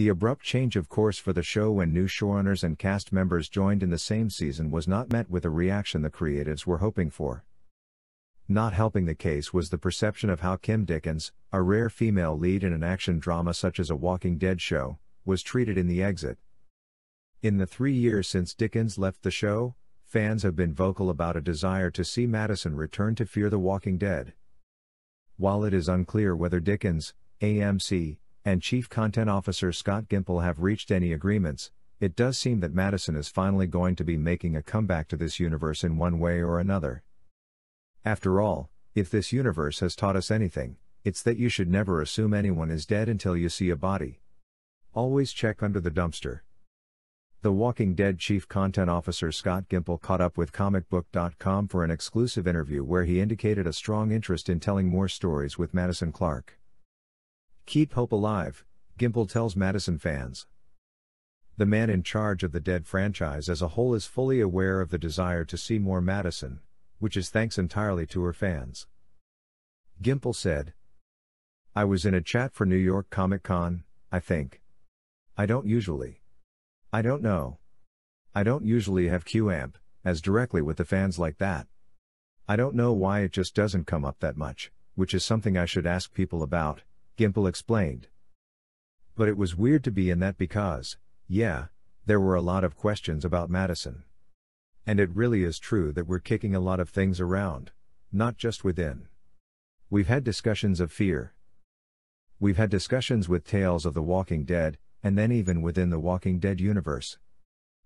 The abrupt change of course for the show when new showrunners and cast members joined in the same season was not met with the reaction the creatives were hoping for. Not helping the case was the perception of how Kim Dickens, a rare female lead in an action drama such as a Walking Dead show, was treated in The Exit. In the three years since Dickens left the show, fans have been vocal about a desire to see Madison return to Fear the Walking Dead. While it is unclear whether Dickens, AMC, and Chief Content Officer Scott Gimple have reached any agreements, it does seem that Madison is finally going to be making a comeback to this universe in one way or another. After all, if this universe has taught us anything, it's that you should never assume anyone is dead until you see a body. Always check under the dumpster. The Walking Dead chief content officer Scott Gimple caught up with comicbook.com for an exclusive interview where he indicated a strong interest in telling more stories with Madison Clark. Keep hope alive, Gimple tells Madison fans. The man in charge of the Dead franchise as a whole is fully aware of the desire to see more Madison, which is thanks entirely to her fans. Gimple said, I was in a chat for New York Comic Con, I think. I don't usually. I don't know. I don't usually have QAMP, as directly with the fans like that. I don't know why it just doesn't come up that much, which is something I should ask people about, Gimple explained. But it was weird to be in that because, yeah, there were a lot of questions about Madison. And it really is true that we're kicking a lot of things around, not just within. We've had discussions of fear. We've had discussions with Tales of the Walking Dead, and then even within the Walking Dead universe.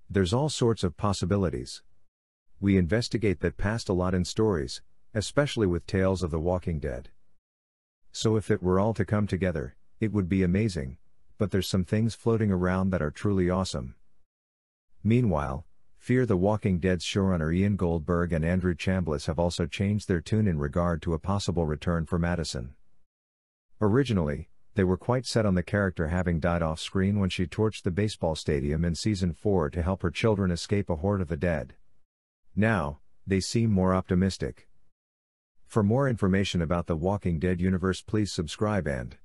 There's all sorts of possibilities. We investigate that past a lot in stories, especially with Tales of the Walking Dead. So if it were all to come together, it would be amazing, but there's some things floating around that are truly awesome. Meanwhile, Fear the Walking Dead's showrunner Ian Goldberg and Andrew Chambliss have also changed their tune in regard to a possible return for Madison. Originally, they were quite set on the character having died off screen when she torched the baseball stadium in season 4 to help her children escape a horde of the dead. Now, they seem more optimistic. For more information about the Walking Dead universe please subscribe and